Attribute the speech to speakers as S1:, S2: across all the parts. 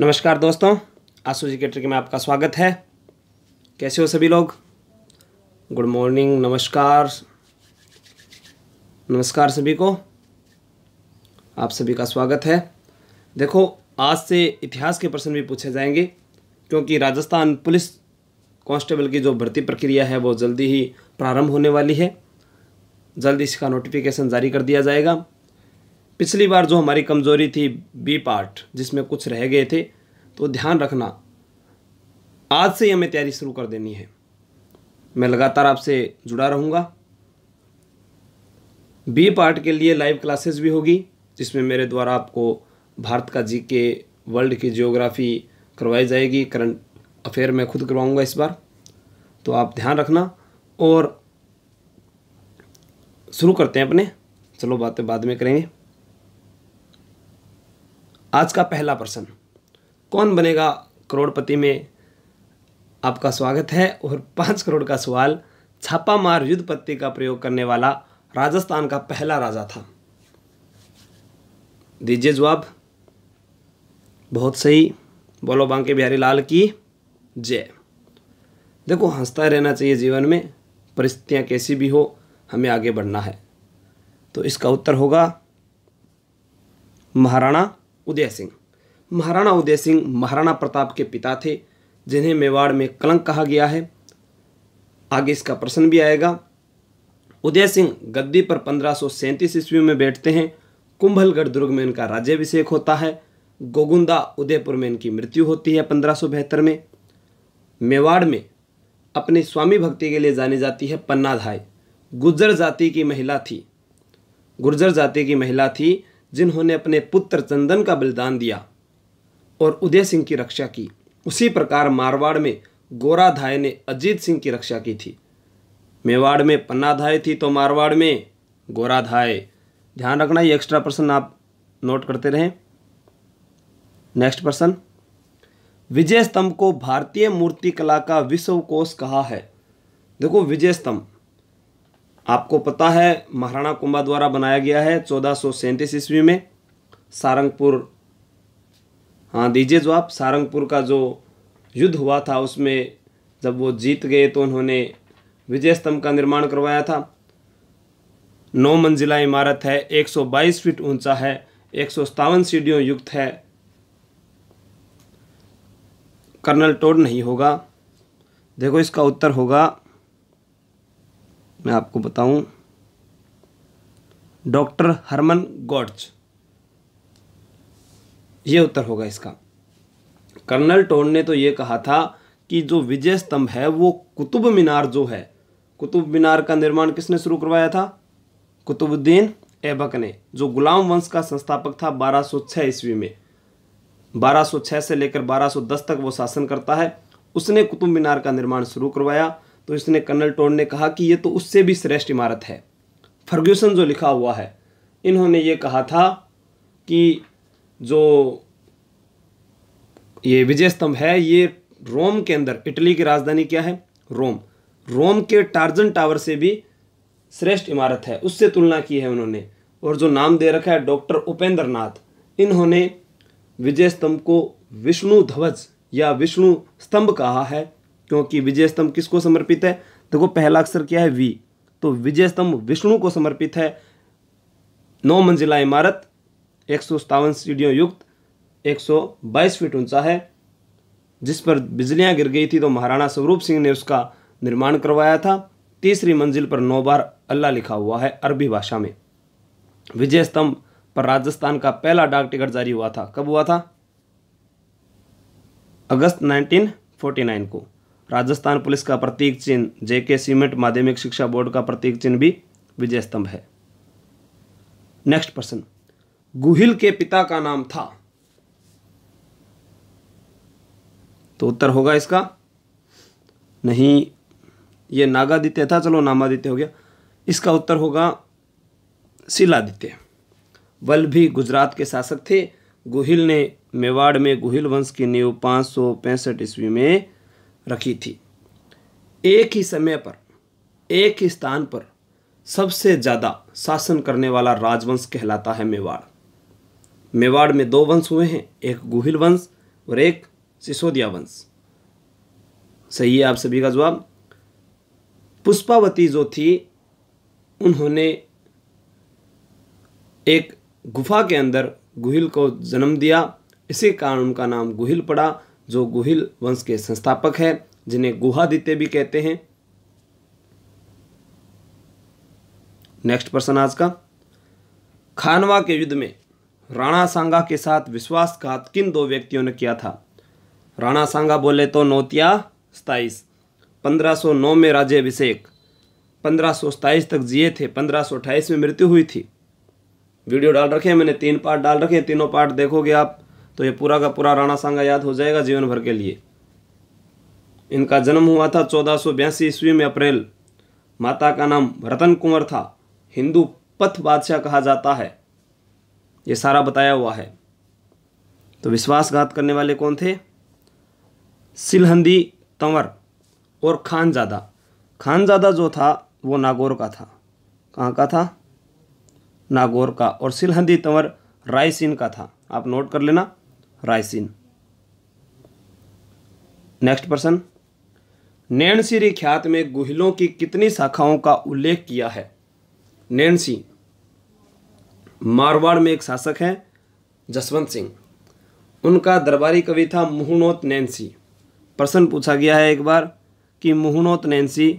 S1: नमस्कार दोस्तों आसू जी के ट्रिक में आपका स्वागत है कैसे हो सभी लोग गुड मॉर्निंग नमस्कार नमस्कार सभी को आप सभी का स्वागत है देखो आज से इतिहास के प्रश्न भी पूछे जाएंगे क्योंकि राजस्थान पुलिस कांस्टेबल की जो भर्ती प्रक्रिया है वो जल्दी ही प्रारंभ होने वाली है जल्द इसका नोटिफिकेशन जारी कर दिया जाएगा पिछली बार जो हमारी कमज़ोरी थी बी पार्ट जिसमें कुछ रह गए थे तो ध्यान रखना आज से ही हमें तैयारी शुरू कर देनी है मैं लगातार आपसे जुड़ा रहूँगा बी पार्ट के लिए लाइव क्लासेस भी होगी जिसमें मेरे द्वारा आपको भारत का जी के वर्ल्ड की जियोग्राफी करवाई जाएगी करंट अफेयर मैं खुद करवाऊँगा इस बार तो आप ध्यान रखना और शुरू करते हैं अपने चलो बातें बाद में करेंगे आज का पहला प्रश्न कौन बनेगा करोड़पति में आपका स्वागत है और पाँच करोड़ का सवाल छापामार युद्ध पत्ति का प्रयोग करने वाला राजस्थान का पहला राजा था दीजिए जवाब बहुत सही बोलो बांके बिहारी लाल की जय देखो हंसता रहना चाहिए जीवन में परिस्थितियाँ कैसी भी हो हमें आगे बढ़ना है तो इसका उत्तर होगा महाराणा उदय सिंह महाराणा उदय सिंह महाराणा प्रताप के पिता थे जिन्हें मेवाड़ में कलंक कहा गया है आगे इसका प्रश्न भी आएगा उदय सिंह गद्दी पर पंद्रह सौ ईस्वी में बैठते हैं कुंभलगढ़ दुर्ग में इनका राज्याभिषेक होता है गोगुंदा उदयपुर में इनकी मृत्यु होती है पंद्रह में मेवाड़ में अपनी स्वामी भक्ति के लिए जानी जाती है पन्नाधाय गुर्जर जाति की महिला थी गुर्जर जाति की महिला थी जिन्होंने अपने पुत्र चंदन का बलिदान दिया और उदय सिंह की रक्षा की उसी प्रकार मारवाड़ में गोरा धाय ने अजीत सिंह की रक्षा की थी मेवाड़ में पन्ना धाय थी तो मारवाड़ में गोरा धाय ध्यान रखना ये एक्स्ट्रा प्रश्न आप नोट करते रहें नेक्स्ट प्रश्न विजय स्तंभ को भारतीय मूर्तिकला का विश्व कोश कहा है देखो विजय स्तंभ आपको पता है महाराणा कुंभा द्वारा बनाया गया है चौदह सौ सैंतीस ईस्वी में सारंगपुर हाँ दीजिए जो आप सारंगपुर का जो युद्ध हुआ था उसमें जब वो जीत गए तो उन्होंने विजय स्तंभ का निर्माण करवाया था नौ मंजिला इमारत है 122 फीट ऊंचा है एक सीढ़ियों युक्त है कर्नल टोड नहीं होगा देखो इसका उत्तर होगा मैं आपको बताऊं डॉक्टर हरमन गॉड्स ये उत्तर होगा इसका कर्नल टोन ने तो ये कहा था कि जो विजय स्तंभ है वो कुतुब मीनार जो है कुतुब मीनार का निर्माण किसने शुरू करवाया था कुतुबुद्दीन ऐबक ने जो गुलाम वंश का संस्थापक था 1206 ईस्वी में 1206 से लेकर 1210 तक वो शासन करता है उसने कुतुब मीनार का निर्माण शुरू करवाया तो इसने कर्नल टोड ने कहा कि ये तो उससे भी श्रेष्ठ इमारत है फर्ग्यूसन जो लिखा हुआ है इन्होंने ये कहा था कि जो ये विजय स्तंभ है ये रोम के अंदर इटली की राजधानी क्या है रोम रोम के टार्जन टावर से भी श्रेष्ठ इमारत है उससे तुलना की है उन्होंने और जो नाम दे रखा है डॉक्टर उपेंद्र नाथ इन्होंने विजय स्तंभ को विष्णु ध्वज या विष्णु स्तंभ कहा है क्योंकि विजय स्तंभ किसको समर्पित है देखो पहला अक्षर क्या है वी तो विजय स्तंभ विष्णु को समर्पित है नौ मंजिला इमारत एक सौ सतावन सीढ़ियों युक्त एक सौ बाईस फीट ऊंचा है जिस पर बिजलियां गिर गई थी तो महाराणा स्वरूप सिंह ने उसका निर्माण करवाया था तीसरी मंजिल पर नौ बार अल्लाह लिखा हुआ है अरबी भाषा में विजय स्तंभ पर राजस्थान का पहला डाक टिकट जारी हुआ था कब हुआ था अगस्त 1949 को राजस्थान पुलिस का प्रतीक चिन्ह जेके सीमेंट माध्यमिक शिक्षा बोर्ड का प्रतीक चिन्ह भी विजय स्तंभ है नेक्स्ट प्रश्न गुहिल के पिता का नाम था तो उत्तर होगा इसका नहीं ये नागादित्य था चलो नामादित्य हो गया इसका उत्तर होगा शिलादित्य भी गुजरात के शासक थे गुहिल ने मेवाड़ में गुहिल वंश की नींव पाँच सौ पैंसठ ईस्वी में रखी थी एक ही समय पर एक ही स्थान पर सबसे ज़्यादा शासन करने वाला राजवंश कहलाता है मेवाड़ मेवाड़ में दो वंश हुए हैं एक गुहिल वंश और एक सिसोदिया वंश सही है आप सभी का जवाब पुष्पावती जो थी उन्होंने एक गुफा के अंदर गुहिल को जन्म दिया इसी कारण उनका नाम गुहिल पड़ा जो गुहिल वंश के संस्थापक हैं जिन्हें गुहादित्य भी कहते हैं नेक्स्ट प्रश्न आज का खानवा के युद्ध में राणा सांगा के साथ विश्वासघात किन दो व्यक्तियों ने किया था राणा सांगा बोले तो नोतिया सताइस 1509 में राज्य अभिषेक पंद्रह तक जिए थे पंद्रह में मृत्यु हुई थी वीडियो डाल रखे हैं मैंने तीन पार्ट डाल रखे हैं तीनों पार्ट देखोगे आप तो ये पूरा का पूरा राणा सांगा याद हो जाएगा जीवन भर के लिए इनका जन्म हुआ था चौदह सौ बयासी ईस्वी में अप्रैल माता का नाम रतन कुंवर था हिंदू पथ बादशाह कहा जाता है ये सारा बताया हुआ है तो विश्वासघात करने वाले कौन थे सिलहंदी तंवर और खानजादा खानजादा जो था वो नागौर का था कहाँ का था नागौर का और सिलहंदी तंवर रायसीन का था आप नोट कर लेना राइसिन नेक्स्ट प्रश्न नैनसी ख्यात में गुहिलों की कितनी शाखाओं का उल्लेख किया है नैनसी मारवाड़ में एक शासक हैं जसवंत सिंह उनका दरबारी कवि था मुहनोत नैन्सी प्रश्न पूछा गया है एक बार कि मुहनोत नैन्सी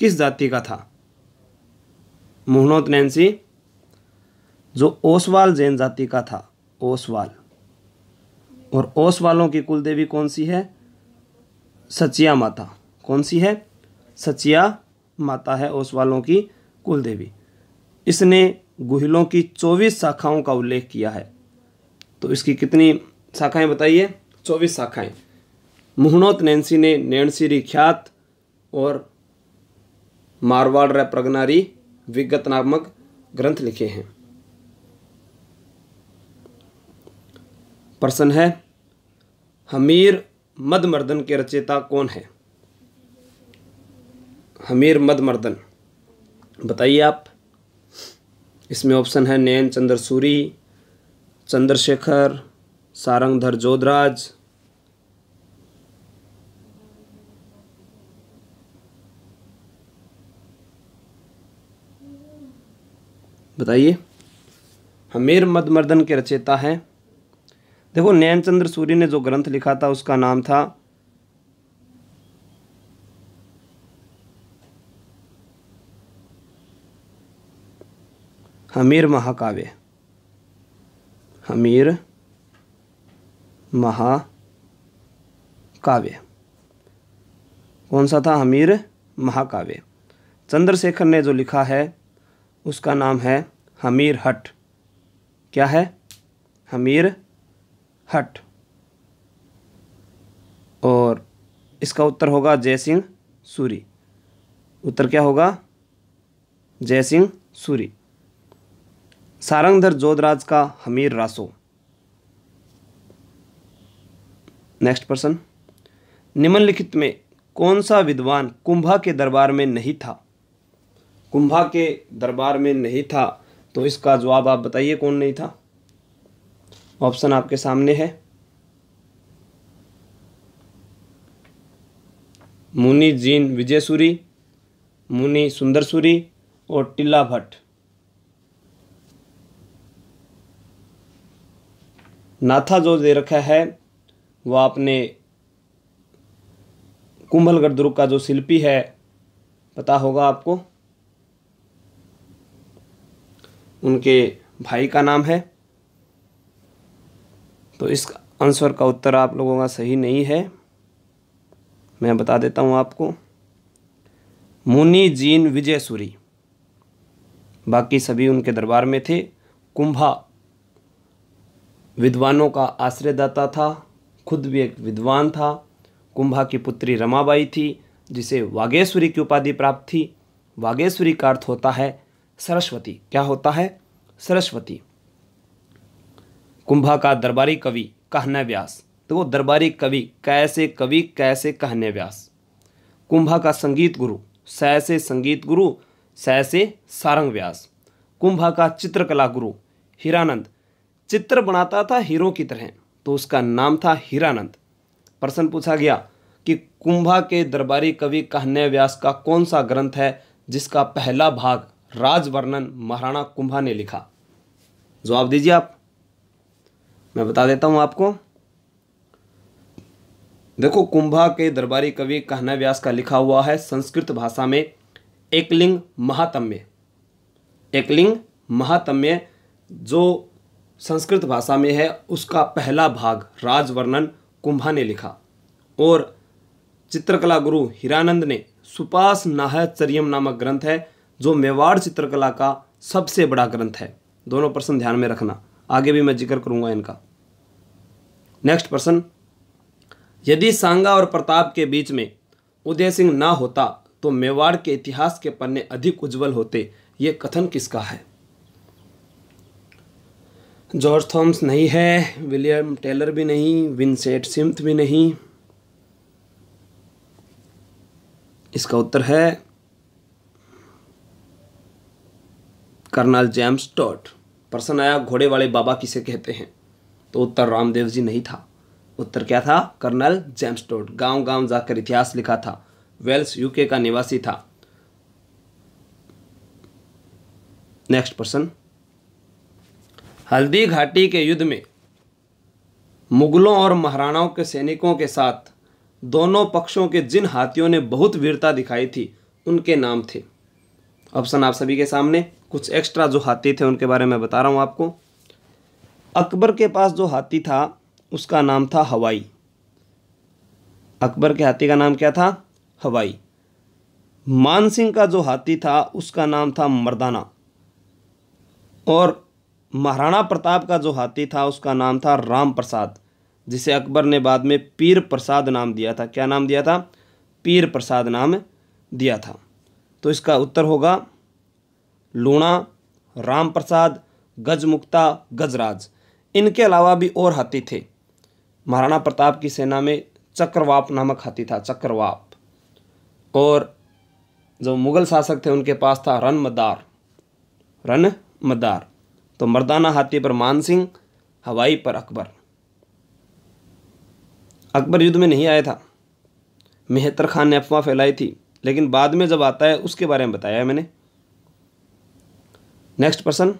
S1: किस जाति का था मुहनोत नैन्सी जो ओसवाल जैन जाति का था ओसवाल और ओस वालों की कुल देवी कौन सी है सचिया माता कौन सी है सचिया माता है ओस वालों की कुल देवी इसने गुहिलों की चौबीस शाखाओं का उल्लेख किया है तो इसकी कितनी शाखाएं बताइए चौबीस शाखाएं मुहनोत नैन्सी ने नैणसीरी ख्यात और मारवाड़ र प्रगनारी विगत नामक ग्रंथ लिखे हैं प्रश्न है हमीर मदमर्दन के रचयिता कौन है हमीर मदमर्दन बताइए आप इसमें ऑप्शन है नयन चंद्र सूरी चंद्रशेखर सारंगधर जोधराज बताइए हमीर मदमर्दन के रचयिता हैं देखो नैन चंद्र सूर्य ने जो ग्रंथ लिखा था उसका नाम था हमीर महाकाव्य हमीर महाकाव्य कौन सा था हमीर महाकाव्य चंद्रशेखर ने जो लिखा है उसका नाम है हमीर हट क्या है हमीर हट और इसका उत्तर होगा जय सिंह सूरी उत्तर क्या होगा जय सिंह सूरी सारंगधर जोधराज का हमीर रासो नेक्स्ट पर्सन निम्नलिखित में कौन सा विद्वान कुंभा के दरबार में नहीं था कुंभा के दरबार में नहीं था तो इसका जवाब आप बताइए कौन नहीं था ऑप्शन आपके सामने है मुनि जीन विजयसूरी मुनि सुंदरसूरी और टिल्ला भट्ट नाथा जो दे रखा है वो आपने कुंभलगढ़ दुर्ग का जो शिल्पी है पता होगा आपको उनके भाई का नाम है तो इस आंसर का उत्तर आप लोगों का सही नहीं है मैं बता देता हूँ आपको मुनि जीन विजय सूरी बाकी सभी उनके दरबार में थे कुंभा विद्वानों का आश्रयदाता था खुद भी एक विद्वान था कुंभा की पुत्री रमाबाई थी जिसे वागेश्वरी की उपाधि प्राप्त थी वागेश्वरी का अर्थ होता है सरस्वती क्या होता है सरस्वती कुंभा का दरबारी कवि कहना व्यास तो वो दरबारी कवि कैसे कवि कैसे कहने व्यास कुंभा का संगीत गुरु सैसे संगीत गुरु सैसे सारंग व्यास कुंभा का चित्रकला गुरु हीरानंद चित्र बनाता था हीरो की तरह तो उसका नाम था हीरानंद प्रश्न पूछा गया कि कुंभा के दरबारी कवि कहने व्यास का कौन सा ग्रंथ है जिसका पहला भाग राजवर्णन महाराणा कुंभा ने लिखा जवाब दीजिए आप मैं बता देता हूँ आपको देखो कुंभा के दरबारी कवि कहना व्यास का लिखा हुआ है संस्कृत भाषा में एकलिंग महातम्य एकलिंग महातम्य जो संस्कृत भाषा में है उसका पहला भाग राजवर्णन कुंभा ने लिखा और चित्रकला गुरु हिरानंद ने सुपास नाहचर्यम नामक ग्रंथ है जो मेवाड़ चित्रकला का सबसे बड़ा ग्रंथ है दोनों प्रश्न ध्यान में रखना आगे भी मैं जिक्र करूंगा इनका नेक्स्ट प्रश्न यदि सांगा और प्रताप के बीच में उदय सिंह ना होता तो मेवाड़ के इतिहास के पन्ने अधिक उज्जवल होते ये कथन किसका है जॉर्ज थॉम्स नहीं है विलियम टेलर भी नहीं विंसेट सिम्थ भी नहीं इसका उत्तर है कर्नल जेम्स टॉट प्रश्न आया घोड़े वाले बाबा किसे कहते हैं तो उत्तर रामदेव जी नहीं था उत्तर क्या था कर्नल जेम्स टोड गांव गांव जाकर इतिहास लिखा था वेल्स यूके का निवासी था नेक्स्ट पर्सन हल्दी घाटी के युद्ध में मुगलों और महाराणाओं के सैनिकों के साथ दोनों पक्षों के जिन हाथियों ने बहुत वीरता दिखाई थी उनके नाम थे ऑप्शन आप सभी के सामने कुछ एक्स्ट्रा जो हाथी थे उनके बारे में बता रहा हूँ आपको अकबर के पास जो हाथी था उसका नाम था हवाई अकबर के हाथी का नाम क्या था हवाई मानसिंह का जो हाथी था उसका नाम था मर्दाना और महाराणा प्रताप का जो हाथी था उसका नाम था राम प्रसाद जिसे अकबर ने बाद में पीर प्रसाद नाम दिया था क्या नाम दिया था पीर प्रसाद नाम दिया था तो इसका उत्तर होगा लूणा राम प्रसाद गजमुक्ता गजराज इनके अलावा भी और हाथी थे महाराणा प्रताप की सेना में चक्रवाप नामक हाथी था चक्रवाप और जो मुग़ल शासक थे उनके पास था रन मदार रन मदार तो मर्दाना हाथी पर मान सिंह हवाई पर अकबर अकबर युद्ध में नहीं आया था मेहतर खान ने अफवाह फैलाई थी लेकिन बाद में जब आता है उसके बारे में बताया है मैंने नेक्स्ट प्रश्न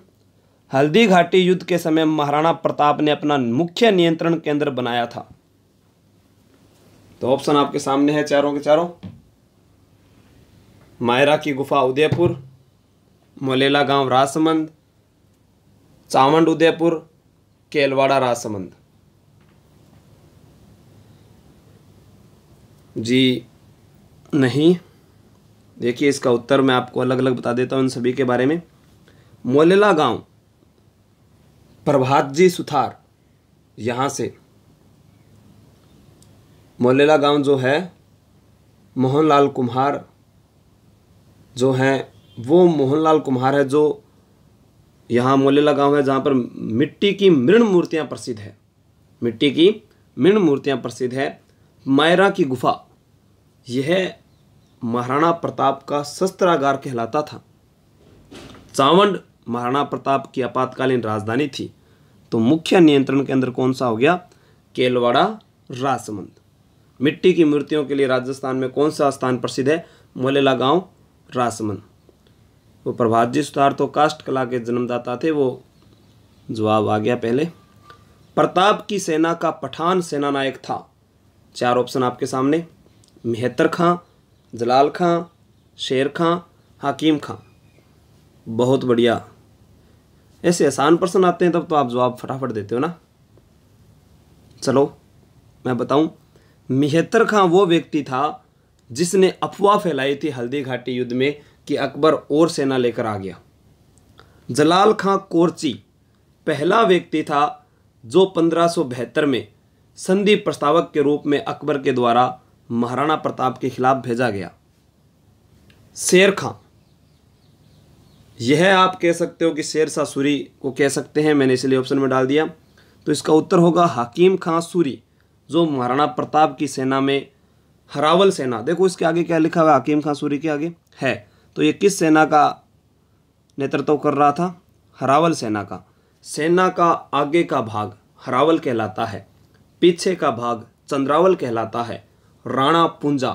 S1: हल्दी घाटी युद्ध के समय महाराणा प्रताप ने अपना मुख्य नियंत्रण केंद्र बनाया था तो ऑप्शन आपके सामने है चारों के चारों मायरा की गुफा उदयपुर मोलेला गांव राजसमंद चावंड उदयपुर केलवाड़ा राजसमंद जी नहीं देखिए इसका उत्तर मैं आपको अलग अलग बता देता हूँ इन सभी के बारे में मोलेला गांव प्रभात जी सुथार यहाँ से मोलेला गांव जो है मोहनलाल कुम्हार जो हैं वो मोहनलाल कुम्हार है जो यहाँ मोलेला गांव है जहाँ पर मिट्टी की मृण मूर्तियाँ प्रसिद्ध है मिट्टी की मृण मूर्तियाँ प्रसिद्ध है मायरा की गुफा यह महाराणा प्रताप का शस्त्रागार कहलाता था चावंड महाराणा प्रताप की आपातकालीन राजधानी थी तो मुख्य नियंत्रण केंद्र कौन सा हो गया केलवाड़ा राजसमंद मिट्टी की मूर्तियों के लिए राजस्थान में कौन सा स्थान प्रसिद्ध है मोलेला गांव राजसमंद वो प्रभात जी सुधार तो काष्ट कला के जन्मदाता थे वो जवाब आ गया पहले प्रताप की सेना का पठान सेना नायक था चार ऑप्शन आपके सामने मेहतर खां जलाल खां शेर खां हकीम खां बहुत बढ़िया ऐसे आसान प्रश्न आते हैं तब तो आप जवाब फटाफट देते हो ना चलो मैं बताऊं मिहत्तर खां वो व्यक्ति था जिसने अफवाह फैलाई थी हल्दी घाटी युद्ध में कि अकबर और सेना लेकर आ गया जलाल खां कोरची पहला व्यक्ति था जो पंद्रह में संधि प्रस्तावक के रूप में अकबर के द्वारा महाराणा प्रताप के खिलाफ भेजा गया शेर खां यह आप कह सकते हो कि शेर शाह सूरी को कह सकते हैं मैंने इसलिए ऑप्शन में डाल दिया तो इसका उत्तर होगा हकीम खां सूरी जो महाराणा प्रताप की सेना में हरावल सेना देखो इसके आगे क्या लिखा हुआ हकीम खां सूरी के आगे है तो ये किस सेना का नेतृत्व कर रहा था हरावल सेना का सेना का आगे का भाग हरावल कहलाता है पीछे का भाग चंद्रावल कहलाता है राणा पुंजा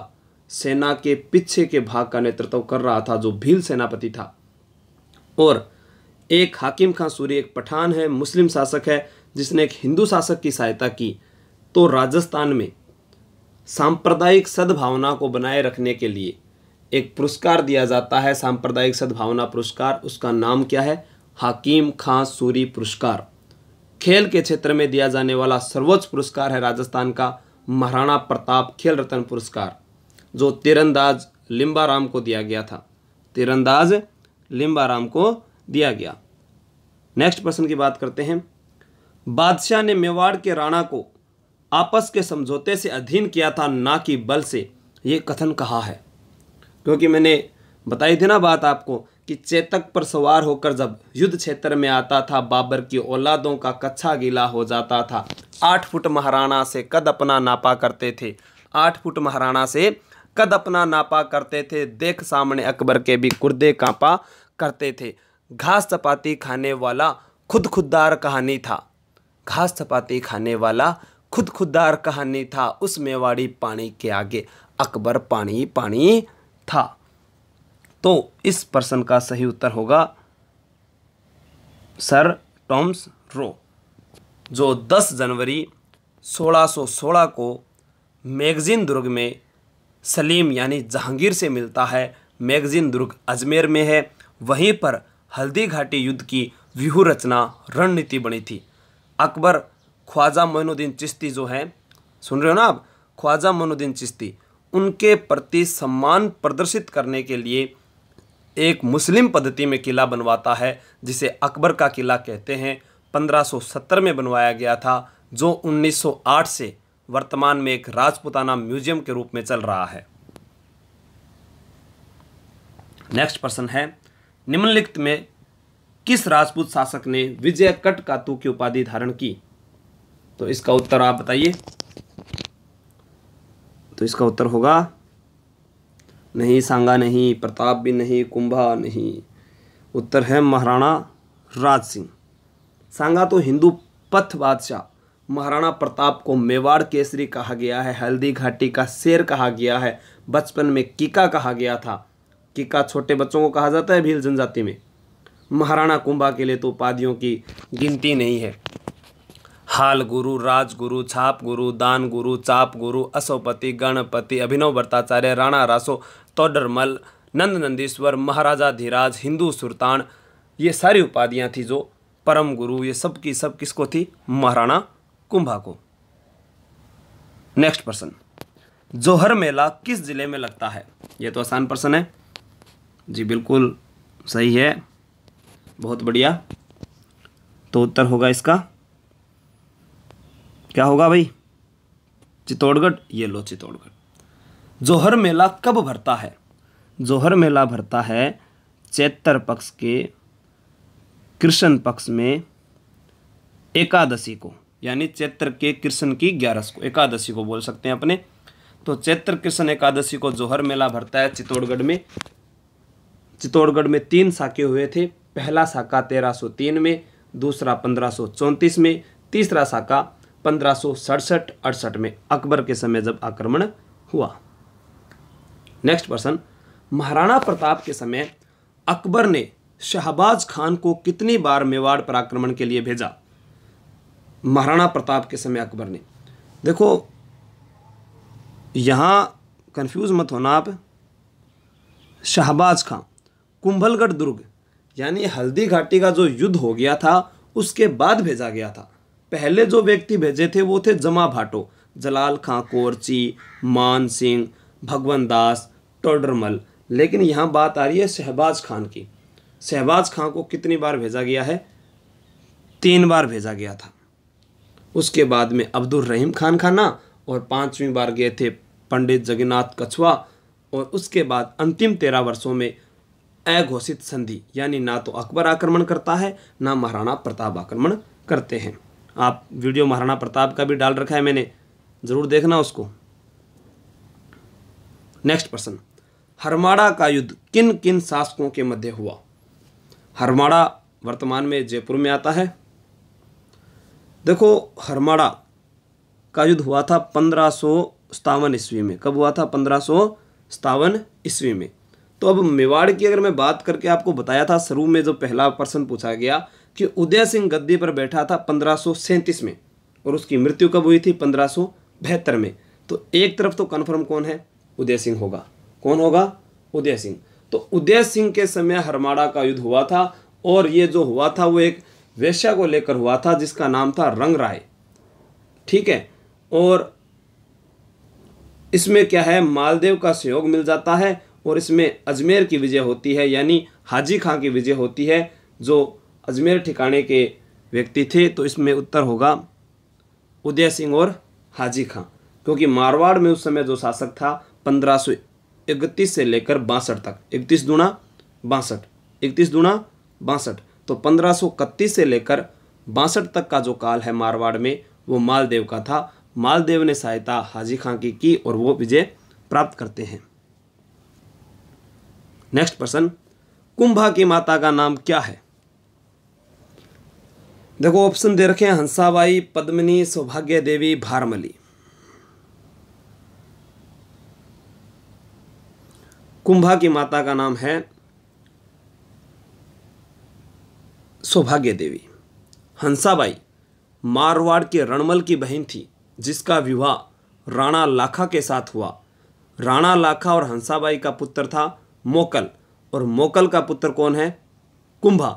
S1: सेना के पीछे के भाग का नेतृत्व कर रहा था जो भील सेनापति था और एक हाकिम खां सूरी एक पठान है मुस्लिम शासक है जिसने एक हिंदू शासक की सहायता की तो राजस्थान में सांप्रदायिक सद्भावना को बनाए रखने के लिए एक पुरस्कार दिया जाता है सांप्रदायिक सद्भावना पुरस्कार उसका नाम क्या है हाकिम खां सूरी पुरस्कार खेल के क्षेत्र में दिया जाने वाला सर्वोच्च पुरस्कार है राजस्थान का महाराणा प्रताप खेल रत्न पुरस्कार जो तीरंदाज लिम्बाराम को दिया गया था तीरंदाज लिम्बाराम को दिया गया नेक्स्ट प्रश्न की बात करते हैं बादशाह ने मेवाड़ के राणा को आपस के समझौते से अधीन किया था ना कि बल से ये कथन कहा है क्योंकि मैंने बताई थी ना बात आपको कि चेतक पर सवार होकर जब युद्ध क्षेत्र में आता था बाबर की औलादों का कच्चा गीला हो जाता था आठ फुट महाराणा से कद अपना नापा करते थे आठ फुट महाराणा से कद अपना नापा करते थे देख सामने अकबर के भी कुर्दे कांपा करते थे घास चपाती खाने वाला खुद खुददार कहानी था घास चपाती खाने वाला खुद खुददार कहानी था उस मेवाड़ी पानी के आगे अकबर पानी पानी था तो इस प्रश्न का सही उत्तर होगा सर टॉम्स रो जो 10 जनवरी 1616 को मैगजीन दुर्ग में सलीम यानी जहांगीर से मिलता है मैगज़ीन दुर्ग अजमेर में है वहीं पर हल्दी घाटी युद्ध की व्यूह रचना रणनीति बनी थी अकबर ख्वाजा मोनुद्दीन चिश्ती जो हैं सुन रहे हो ना आप ख्वाजा मोनुद्दीन चिश्ती उनके प्रति सम्मान प्रदर्शित करने के लिए एक मुस्लिम पद्धति में किला बनवाता है जिसे अकबर का किला कहते हैं 1570 में बनवाया गया था जो 1908 से वर्तमान में एक राजपुताना म्यूजियम के रूप में चल रहा है नेक्स्ट प्रश्न है निम्नलिखित में किस राजपूत शासक ने विजय कट कातु की उपाधि धारण की तो इसका उत्तर आप बताइए तो इसका उत्तर होगा नहीं सांगा नहीं प्रताप भी नहीं कुंभा नहीं उत्तर है महाराणा राज सिंह सांगा तो हिंदू पथ बादशाह महाराणा प्रताप को मेवाड़ केसरी कहा गया है हल्दी घाटी का शेर कहा गया है बचपन में कीका कहा गया था कीका छोटे बच्चों को कहा जाता है भील जनजाति में महाराणा कुंभा के लिए तो उपाधियों की गिनती नहीं है हाल गुरु राजगुरु छाप गुरु दान गुरु चाप गुरु असोपति गणपति अभिनव भट्टाचार्य राणा रासो तोडरमल नंद नंदीश्वर महाराजा धीराज हिंदू सुल्तान ये सारी उपाधियाँ थी जो परम गुरु ये सब की सब किसको थी महाराणा कुंभा को नेक्स्ट प्रश्न जोहर मेला किस ज़िले में लगता है ये तो आसान प्रश्न है जी बिल्कुल सही है बहुत बढ़िया तो उत्तर होगा इसका क्या होगा भाई चित्तौड़गढ़ ये लो चित्तौड़गढ़ जोहर मेला कब भरता है जोहर मेला भरता है चैतर पक्ष के कृष्ण पक्ष में एकादशी को यानी चैत्र के कृष्ण की ग्यारस को एकादशी को बोल सकते हैं अपने तो चैत्र कृष्ण एकादशी को जोहर मेला भरता है चित्तौड़गढ़ में चित्तौड़गढ़ में तीन शाके हुए थे पहला साका 1303 में दूसरा पंद्रह में तीसरा साका पंद्रह सौ में अकबर के समय जब आक्रमण हुआ नेक्स्ट पर्सन महाराणा प्रताप के समय अकबर ने शहबाज खान को कितनी बार मेवाड़ पर आक्रमण के लिए भेजा महाराणा प्रताप के समय अकबर ने देखो यहाँ कंफ्यूज मत होना आप शाहबाज खां कुंभलगढ़ दुर्ग यानी हल्दी घाटी का जो युद्ध हो गया था उसके बाद भेजा गया था पहले जो व्यक्ति भेजे थे वो थे जमा भाटो जलाल खां कोरची मान सिंह भगवान दास टोडरमल लेकिन यहाँ बात आ रही है शहबाज खान की शहबाज खां को कितनी बार भेजा गया है तीन बार भेजा गया था उसके बाद में अब्दुल रहीम खान खाना और पाँचवीं बार गए थे पंडित जगन्नाथ कछुआ और उसके बाद अंतिम तेरह वर्षों में अघोषित संधि यानी ना तो अकबर आक्रमण करता है ना महाराणा प्रताप आक्रमण करते हैं आप वीडियो महाराणा प्रताप का भी डाल रखा है मैंने ज़रूर देखना उसको नेक्स्ट प्रश्न हरमाड़ा का युद्ध किन किन शासकों के मध्य हुआ हरमाड़ा वर्तमान में जयपुर में आता है देखो हरमाड़ा का युद्ध हुआ था पंद्रह सौ ईस्वी में कब हुआ था पंद्रह सौ ईस्वी में तो अब मेवाड़ की अगर मैं बात करके आपको बताया था शुरू में जो पहला प्रश्न पूछा गया कि उदय सिंह गद्दी पर बैठा था पंद्रह में और उसकी मृत्यु कब हुई थी पंद्रह में तो एक तरफ तो कन्फर्म कौन है उदय सिंह होगा कौन होगा उदय सिंह तो उदय सिंह के समय हरमाड़ा का युद्ध हुआ था और ये जो हुआ था वो एक वेश्या को लेकर हुआ था जिसका नाम था रंग राय ठीक है और इसमें क्या है मालदेव का सहयोग मिल जाता है और इसमें अजमेर की विजय होती है यानी हाजी खां की विजय होती है जो अजमेर ठिकाने के व्यक्ति थे तो इसमें उत्तर होगा उदय सिंह और हाजी खां क्योंकि मारवाड़ में उस समय जो शासक था पंद्रह सौ इकतीस से लेकर बासठ तक इकतीस दुणा बासठ इकतीस दुणा बासठ तो पंद्रह से लेकर बासठ तक का जो काल है मारवाड़ में वो मालदेव का था मालदेव ने सहायता हाजी खां की की और वो विजय प्राप्त करते हैं नेक्स्ट प्रश्न कुंभा की माता का नाम क्या है देखो ऑप्शन दे रखे हैं हंसाबाई पद्मनी सौभाग्य देवी भारमली कुंभा की माता का नाम है सौभाग्य देवी हंसाबाई मारवाड़ के रणमल की बहन थी जिसका विवाह राणा लाखा के साथ हुआ राणा लाखा और हंसाबाई का पुत्र था मोकल और मोकल का पुत्र कौन है कुंभा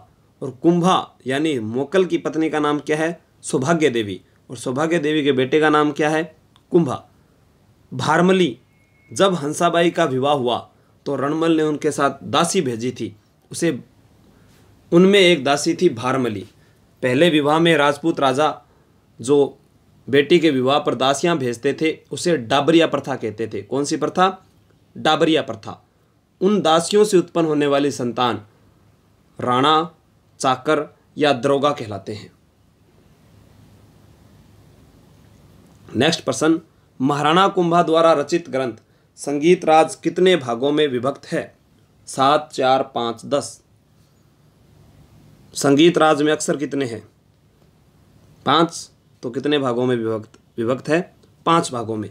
S1: और कुंभा यानी मोकल की पत्नी का नाम क्या है सौभाग्य देवी और सौभाग्य देवी के बेटे का नाम क्या है कुंभा भारमली जब हंसाबाई का विवाह हुआ तो रणमल ने उनके साथ दासी भेजी थी उसे उनमें एक दासी थी भारमली पहले विवाह में राजपूत राजा जो बेटी के विवाह पर दासियां भेजते थे उसे डाबरिया प्रथा कहते थे कौन सी प्रथा डाबरिया प्रथा उन दासियों से उत्पन्न होने वाली संतान राणा चाकर या द्रोगा कहलाते हैं नेक्स्ट प्रश्न महाराणा कुंभा द्वारा रचित ग्रंथ संगीत राज कितने भागों में विभक्त है सात चार पाँच दस संगीत राज में अक्षर कितने हैं पाँच तो कितने भागों में विभक्त विभक्त है पाँच भागों में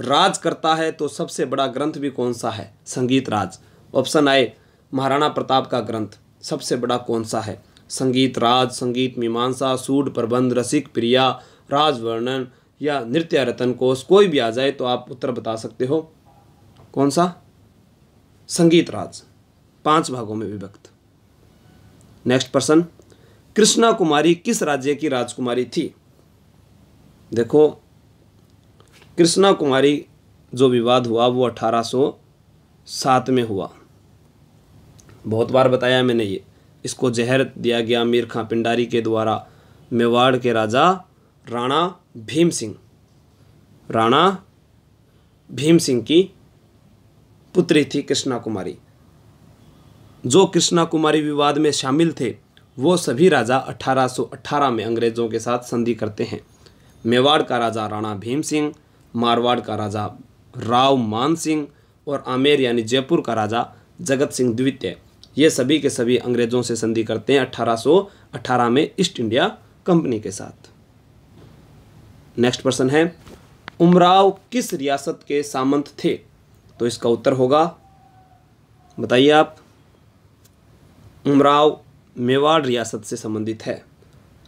S1: राज करता है तो सबसे बड़ा ग्रंथ भी कौन सा है संगीत राज ऑप्शन आए महाराणा प्रताप का ग्रंथ सबसे बड़ा कौन सा है संगीत राज संगीत मीमांसा सूड प्रबंध रसिक प्रिया राजवर्णन या नृत्य रतन कोष कोई भी आ जाए तो आप उत्तर बता सकते हो कौन सा संगीत राज पांच भागों में विभक्त नेक्स्ट प्रश्न कृष्णा कुमारी किस राज्य की राजकुमारी थी देखो कृष्णा कुमारी जो विवाद हुआ वो 1807 में हुआ बहुत बार बताया मैंने ये इसको जहर दिया गया मीर खां पिंडारी के द्वारा मेवाड़ के राजा राणा भीम सिंह राणा भीम सिंह की पुत्री थी कृष्णा कुमारी जो कृष्णा कुमारी विवाद में शामिल थे वो सभी राजा 1818 में अंग्रेज़ों के साथ संधि करते हैं मेवाड़ का राजा राणा भीम सिंह मारवाड़ का राजा राव मान सिंह और आमेर यानी जयपुर का राजा जगत सिंह द्वितीय ये सभी के सभी अंग्रेज़ों से संधि करते हैं 1818 में ईस्ट इंडिया कंपनी के साथ नेक्स्ट प्रश्न है उमराव किस रियासत के सामंत थे तो इसका उत्तर होगा बताइए आप उमराव मेवाड़ रियासत से संबंधित है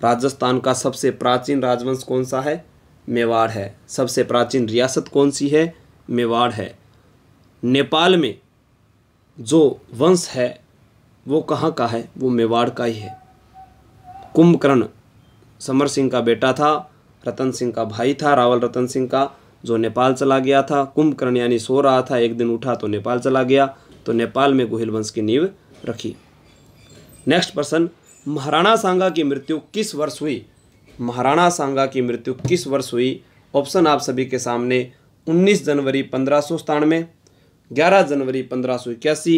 S1: राजस्थान का सबसे प्राचीन राजवंश कौन सा है मेवाड़ है सबसे प्राचीन रियासत कौन सी है मेवाड़ है नेपाल में जो वंश है वो कहाँ का है वो मेवाड़ का ही है कुंभकर्ण समर सिंह का बेटा था रतन सिंह का भाई था रावल रतन सिंह का जो नेपाल चला गया था कुंभकर्ण यानी सो रहा था एक दिन उठा तो नेपाल चला गया तो नेपाल में गोहिल वंश की नींव रखी नेक्स्ट प्रश्न महाराणा सांगा की मृत्यु किस वर्ष हुई महाराणा सांगा की मृत्यु किस वर्ष हुई ऑप्शन आप सभी के सामने 19 जनवरी पंद्रह सौ सतानवे ग्यारह जनवरी पंद्रह सौ इक्यासी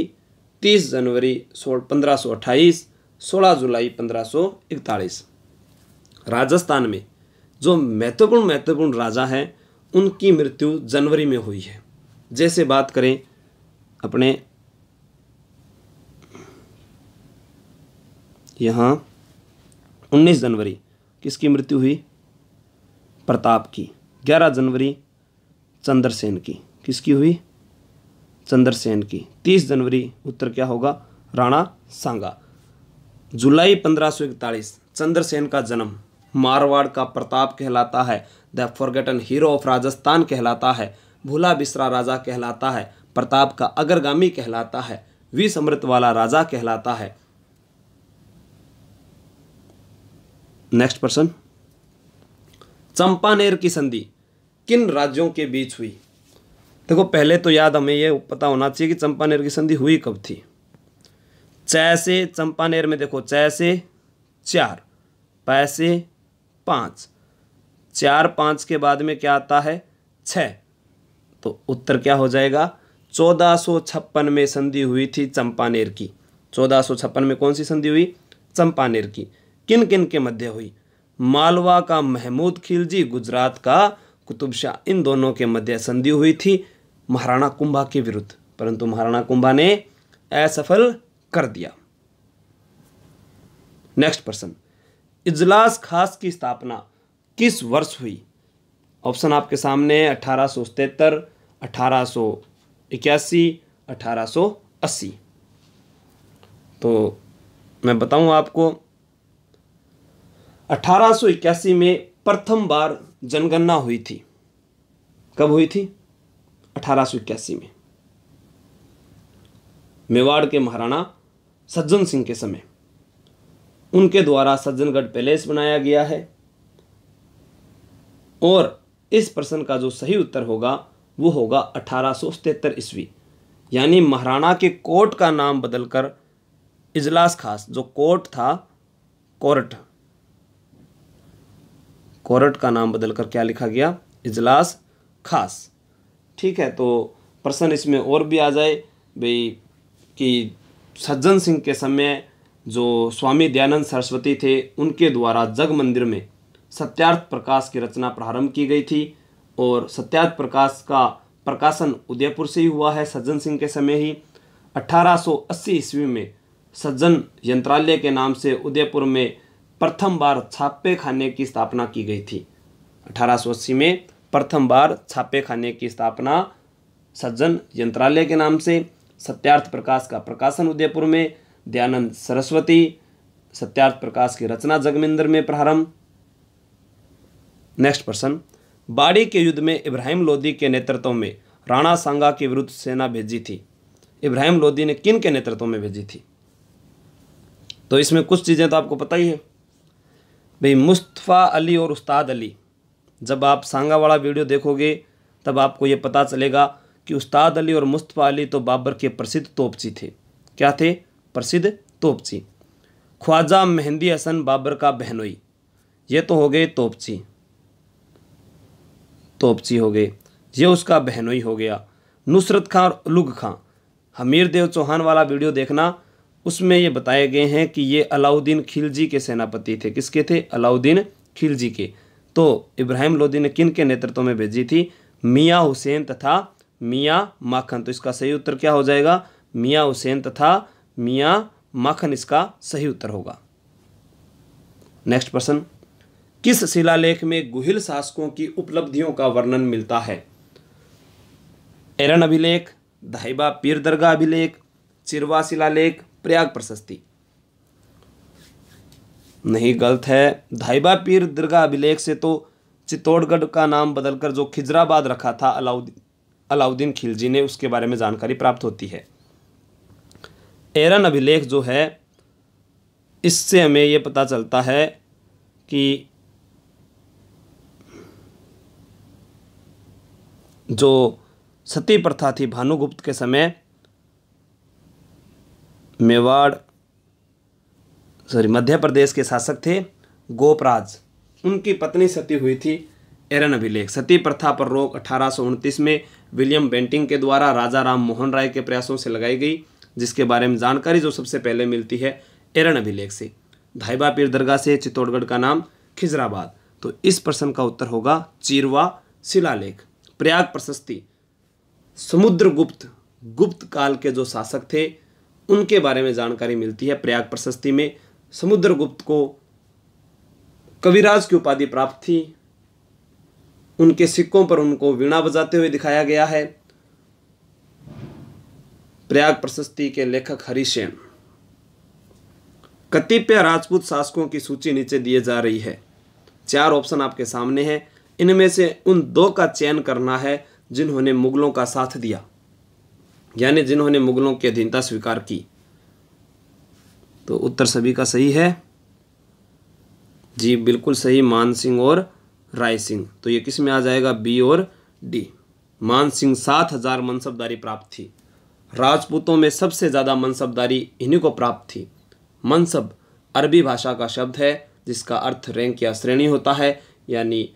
S1: तीस जनवरी सो पंद्रह सौ अट्ठाईस सोलह जुलाई पंद्रह सौ इकतालीस राजस्थान में जो महत्वपूर्ण महत्वपूर्ण राजा हैं उनकी मृत्यु जनवरी में हुई है जैसे बात करें अपने यहाँ 19 जनवरी किसकी मृत्यु हुई प्रताप की 11 जनवरी चंद्रसेन की किसकी हुई चंद्रसेन की 30 जनवरी उत्तर क्या होगा राणा सांगा जुलाई इकतालीस चंद्रसेन का जन्म मारवाड़ का प्रताप कहलाता है the forgotten hero of Rajasthan कहलाता है भूला बिसरा राजा कहलाता है प्रताप का अग्रगामी कहलाता है विसमृत वाला राजा कहलाता है नेक्स्ट पर्सन चंपानेर की संधि किन राज्यों के बीच हुई देखो पहले तो याद हमें यह पता होना चाहिए कि चंपानेर की संधि हुई कब थी चय से चंपानेर में देखो चय से चार पैसे पाँच चार पाँच के बाद में क्या आता है छः तो उत्तर क्या हो जाएगा चौदह सौ छप्पन में संधि हुई थी चंपानेर की चौदह सौ छप्पन में कौन सी संधि हुई चंपानेर की किन किन के मध्य हुई मालवा का महमूद खिलजी गुजरात का कुतुब शाह इन दोनों के मध्य संधि हुई थी महाराणा कुंभा के विरुद्ध परंतु महाराणा कुंभा ने असफल कर दिया नेक्स्ट प्रश्न इजलास खास की स्थापना किस वर्ष हुई ऑप्शन आपके सामने अठारह सौ सतहत्तर अठारह सौ इक्यासी अठारह सौ अस्सी तो मैं बताऊं आपको 1881 में प्रथम बार जनगणना हुई थी कब हुई थी 1881 में मेवाड़ के महाराणा सज्जन सिंह के समय उनके द्वारा सज्जनगढ़ पैलेस बनाया गया है और इस प्रश्न का जो सही उत्तर होगा वो होगा अठारह ईस्वी यानी महाराणा के कोर्ट का नाम बदलकर इजलास खास जो कोर्ट था कोर्ट कोरट का नाम बदलकर क्या लिखा गया इजलास खास ठीक है तो प्रश्न इसमें और भी आ जाए भाई कि सज्जन सिंह के समय जो स्वामी दयानंद सरस्वती थे उनके द्वारा जग मंदिर में सत्यार्थ प्रकाश की रचना प्रारंभ की गई थी और सत्यार्थ प्रकाश का प्रकाशन उदयपुर से ही हुआ है सज्जन सिंह के समय ही 1880 ईस्वी में सज्जन यंत्रालय के नाम से उदयपुर में प्रथम बार छापे खाने की स्थापना की गई थी अठारह में प्रथम बार छापे खाने की स्थापना सज्जन यंत्रालय के नाम से सत्यार्थ प्रकाश का प्रकाशन उदयपुर में दयानंद सरस्वती सत्यार्थ प्रकाश की रचना जगमिंदर में प्रारंभ नेक्स्ट प्रश्न बाड़ी के युद्ध में इब्राहिम लोदी के नेतृत्व में राणा सांगा के विरुद्ध सेना भेजी थी इब्राहिम लोदी ने किन के नेतृत्व में भेजी थी तो इसमें कुछ चीज़ें तो आपको पता ही है भाई मुस्तफ़ा अली और उस्ताद अली जब आप सांगा वाला वीडियो देखोगे तब आपको ये पता चलेगा कि उस्ताद अली और मुस्तफ़ा अली तो बाबर के प्रसिद्ध तोपची थे क्या थे प्रसिद्ध तोपची ख्वाजा मेहंदी हसन बाबर का बहनोई ये तो हो गए तोपची तोपची हो गए ये उसका बहनोई हो गया नुसरत खां और उलुग खां हमीर देव चौहान वाला वीडियो देखना उसमें ये बताए गए हैं कि ये अलाउद्दीन खिलजी के सेनापति थे किसके थे अलाउद्दीन खिलजी के तो इब्राहिम लोदी ने किन के नेतृत्व में भेजी थी मियाँ हुसैन तथा मियाँ माखन तो इसका सही उत्तर क्या हो जाएगा मियाँ हुसैन तथा मियाँ माखन इसका सही उत्तर होगा नेक्स्ट प्रश्न किस शिलालेख में गुहिल शासकों की उपलब्धियों का वर्णन मिलता है एरन अभिलेख धाइबा पीर दरगाह अभिलेख चिरवा शिलालेख प्रयाग प्रशस्ति नहीं गलत है धाइबा पीर दुर्गा अभिलेख से तो चित्तौड़गढ़ का नाम बदलकर जो खिजराबाद रखा था अलाउद्दीन अलाउद्दीन खिलजी ने उसके बारे में जानकारी प्राप्त होती है एरन अभिलेख जो है इससे हमें यह पता चलता है कि जो सती प्रथा थी भानुगुप्त के समय मेवाड़ सॉरी मध्य प्रदेश के शासक थे गोपराज उनकी पत्नी सती हुई थी एरन अभिलेख सती प्रथा पर रोक अठारह में विलियम बेंटिंग के द्वारा राजा राम मोहन राय के प्रयासों से लगाई गई जिसके बारे में जानकारी जो सबसे पहले मिलती है एरन अभिलेख से धाइबा पीर दरगाह से चित्तौड़गढ़ का नाम खिजराबाद तो इस प्रश्न का उत्तर होगा चीरवा शिलालेख प्रयाग प्रशस्ति समुद्रगुप्त गुप्त काल के जो शासक थे उनके बारे में जानकारी मिलती है प्रयाग प्रशस्ति में समुद्रगुप्त को कविराज की उपाधि प्राप्त थी उनके सिक्कों पर उनको वीणा बजाते हुए दिखाया गया है प्रयाग प्रशस्ति के लेखक हरिशेन कतिपय राजपूत शासकों की सूची नीचे दिए जा रही है चार ऑप्शन आपके सामने हैं इनमें से उन दो का चयन करना है जिन्होंने मुगलों का साथ दिया यानी जिन्होंने मुगलों की अधीनता स्वीकार की तो उत्तर सभी का सही है जी बिल्कुल सही मान सिंह और राय सिंह तो ये किस में आ जाएगा बी और डी मान सिंह सात हजार मनसबदारी प्राप्त थी राजपूतों में सबसे ज़्यादा मनसबदारी इन्हीं को प्राप्त थी मनसब अरबी भाषा का शब्द है जिसका अर्थ रैंक या श्रेणी होता है यानी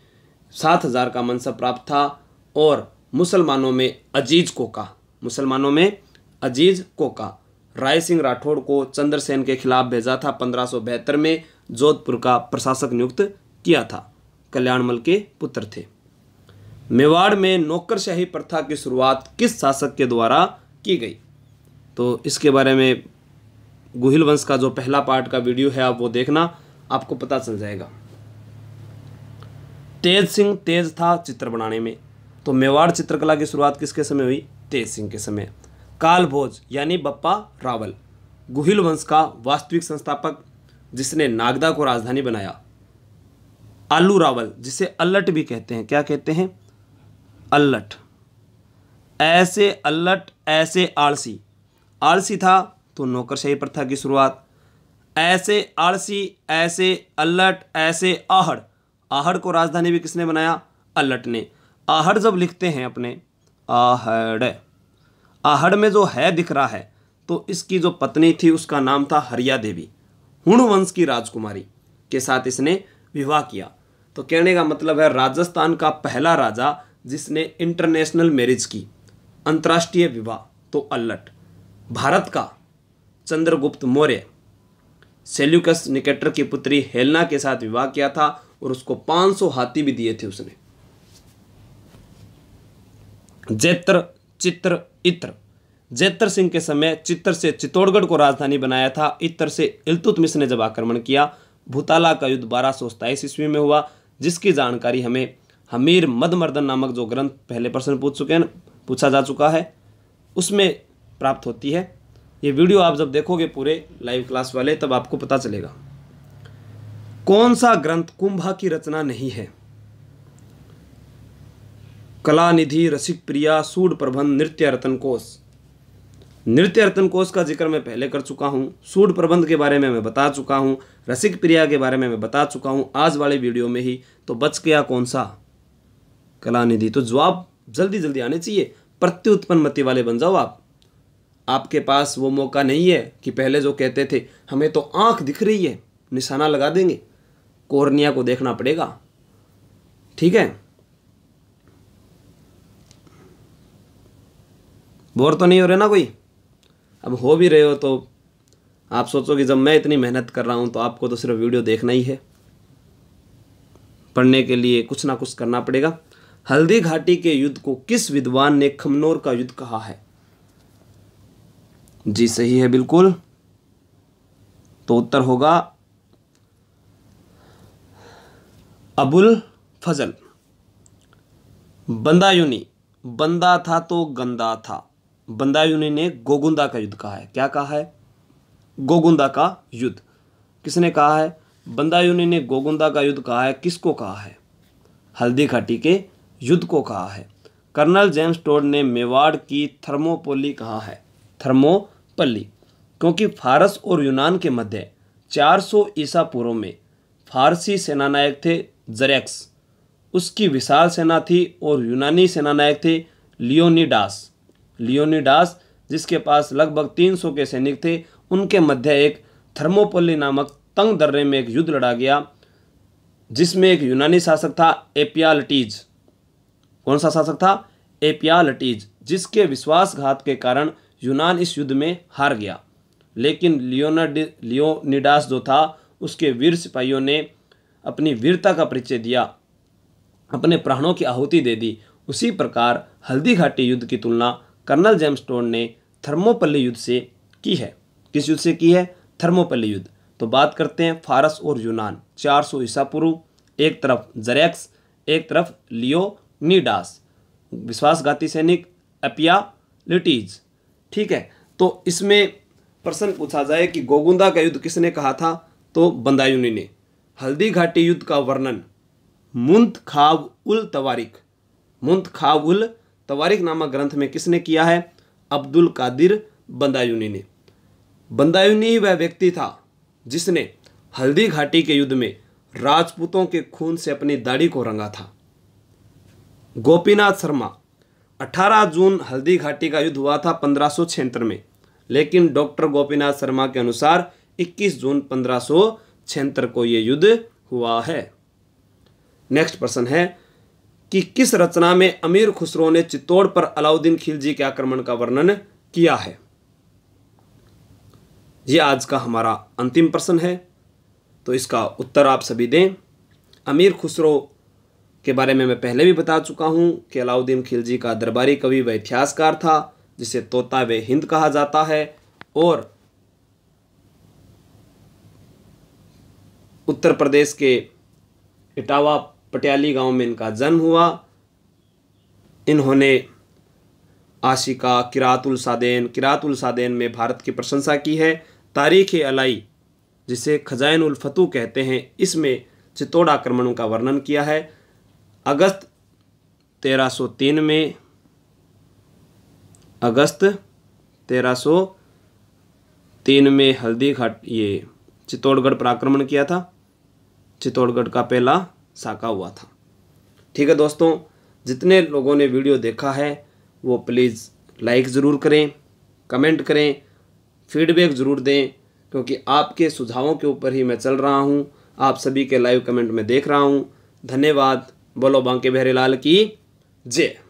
S1: सात हजार का मनसब प्राप्त था और मुसलमानों में अजीज को कहा मुसलमानों में अजीज कोका राय सिंह राठौड़ को चंद्रसेन के खिलाफ भेजा था पंद्रह में जोधपुर का प्रशासक नियुक्त किया था कल्याणमल के पुत्र थे मेवाड़ में नौकरशाही प्रथा की शुरुआत किस शासक के द्वारा की गई तो इसके बारे में गुहिल वंश का जो पहला पार्ट का वीडियो है आप वो देखना आपको पता चल जाएगा तेज सिंह तेज था चित्र बनाने में तो मेवाड़ चित्रकला की शुरुआत किसके समय हुई तेज सिंह के समय कालभोज यानी बप्पा रावल गुहिल वंश का वास्तविक संस्थापक जिसने नागदा को राजधानी बनाया आलू रावल जिसे अल्लट भी कहते हैं क्या कहते हैं अल्लट ऐसे अल्लट ऐसे आलसी आलसी था तो नौकरशाही प्रथा की शुरुआत ऐसे आलसी ऐसे अल्लट ऐसे आहड़ आहड़ को राजधानी भी किसने बनाया अल्लट ने आहड़ जब लिखते हैं अपने आहड़ आहड़ में जो है दिख रहा है तो इसकी जो पत्नी थी उसका नाम था हरिया देवी हुण वंश की राजकुमारी के साथ इसने विवाह किया तो कहने का मतलब है राजस्थान का पहला राजा जिसने इंटरनेशनल मैरिज की अंतर्राष्ट्रीय विवाह तो अल्लट भारत का चंद्रगुप्त मौर्य सेल्यूकस निकेटर की पुत्री हेलना के साथ विवाह किया था और उसको 500 हाथी भी दिए थे उसने जैत्र चित्र इत्र जैतर सिंह के समय चित्र से चित्तौड़गढ़ को राजधानी बनाया था इत्र से इलतुतमिश ने जब आक्रमण किया भूताला का युद्ध बारह सौ सताईस ईस्वी में हुआ जिसकी जानकारी हमें हमीर मदमर्दन नामक जो ग्रंथ पहले प्रश्न पूछ चुके हैं पूछा जा चुका है उसमें प्राप्त होती है ये वीडियो आप जब देखोगे पूरे लाइव क्लास वाले तब आपको पता चलेगा कौन सा ग्रंथ कुंभा की रचना नहीं है कला निधि रसिक प्रिया सूड प्रबंध नृत्य रतन कोष नृत्य रतन कोष का जिक्र मैं पहले कर चुका हूँ सूड प्रबंध के बारे में मैं बता चुका हूँ रसिक प्रिया के बारे में मैं बता चुका हूँ आज वाले वीडियो में ही तो बच गया कौन सा कला निधि तो जवाब जल्दी जल्दी आने चाहिए प्रत्युत्पन्न मति वाले बन जाओ आप आपके पास वो मौका नहीं है कि पहले जो कहते थे हमें तो आँख दिख रही है निशाना लगा देंगे कोर्निया को देखना पड़ेगा ठीक है बोर तो नहीं हो रहे ना कोई अब हो भी रहे हो तो आप सोचो कि जब मैं इतनी मेहनत कर रहा हूँ तो आपको तो सिर्फ वीडियो देखना ही है पढ़ने के लिए कुछ ना कुछ करना पड़ेगा हल्दी घाटी के युद्ध को किस विद्वान ने खमनोर का युद्ध कहा है जी सही है बिल्कुल तो उत्तर होगा अबुल फजल बंदा यूनी बंदा था तो गंदा था बंदायूनी ने गोगुंदा का युद्ध कहा है क्या कहा है गोगुंदा का युद्ध किसने कहा है बंदायूनी ने गोगुंदा का युद्ध कहा है किसको कहा है हल्दी घाटी के युद्ध को कहा है कर्नल जेम्स टोड ने मेवाड़ की थर्मोपोली कहा है थर्मोपल्ली क्योंकि फारस और यूनान के मध्य 400 ईसा पूर्व में फारसी सेनानायक थे जरेक्स उसकी विशाल सेना थी और यूनानी सेनानायक थे लियोनीडास लियोनिडास जिसके पास लगभग 300 के सैनिक थे उनके मध्य एक थर्मोपोली नामक तंग दर्रे में एक युद्ध लड़ा गया जिसमें एक यूनानी शासक था एपियालटीज कौन सा शासक था एपियालटीज जिसके विश्वासघात के कारण यूनान इस युद्ध में हार गया लेकिन लियोनाडि लियोनिडास जो था उसके वीर सिपाहियों ने अपनी वीरता का परिचय दिया अपने प्राणों की आहुति दे दी उसी प्रकार हल्दी घाटी युद्ध की तुलना कर्नल जेम्सटोन ने थर्मोपल्ली युद्ध से की है किस युद्ध से की है थर्मोपल्ली युद्ध तो बात करते हैं फारस और यूनान 400 सौ ईसा पूर्व एक तरफ जरेक्स एक तरफ लियो नीडास विश्वासघाती सैनिक अपिया लिटीज ठीक है तो इसमें प्रश्न पूछा जाए कि गोगुंदा का युद्ध किसने कहा था तो बंदायूनी ने हल्दी घाटी युद्ध का वर्णन मुंत खाव उल तवारिक मुंत खाव उल तवारीख नामा ग्रंथ में किसने किया है अब्दुल कादिर बंदायूनी ने बंदायूनी वह व्यक्ति था जिसने हल्दी घाटी के युद्ध में राजपूतों के खून से अपनी दाढ़ी को रंगा था गोपीनाथ शर्मा 18 जून हल्दी घाटी का युद्ध हुआ था पंद्रह में लेकिन डॉक्टर गोपीनाथ शर्मा के अनुसार 21 जून पंद्रह को यह युद्ध हुआ है नेक्स्ट प्रश्न है कि किस रचना में अमीर खुसरो ने चित्तौड़ पर अलाउद्दीन खिलजी के आक्रमण का वर्णन किया है ये आज का हमारा अंतिम प्रश्न है तो इसका उत्तर आप सभी दें अमीर खुसरो के बारे में मैं पहले भी बता चुका हूँ कि अलाउद्दीन खिलजी का दरबारी कवि व इतिहासकार था जिसे तोता व हिंद कहा जाता है और उत्तर प्रदेश के इटावा पटियाली गांव में इनका जन्म हुआ इन्होंने आशिका किरातुल सादेन किरातुल सादेन में भारत की प्रशंसा की है तारीख अलाई जिसे खजाइन उल्फतू कहते हैं इसमें चित्तौड़ आक्रमणों का वर्णन किया है अगस्त 1303 में अगस्त 1303 में हल्दी घाट ये चित्तौड़गढ़ पर आक्रमण किया था चित्तौड़गढ़ का पहला साका हुआ था ठीक है दोस्तों जितने लोगों ने वीडियो देखा है वो प्लीज़ लाइक ज़रूर करें कमेंट करें फीडबैक ज़रूर दें क्योंकि आपके सुझावों के ऊपर ही मैं चल रहा हूँ आप सभी के लाइव कमेंट में देख रहा हूँ धन्यवाद बोलो बांके बहरे लाल की जय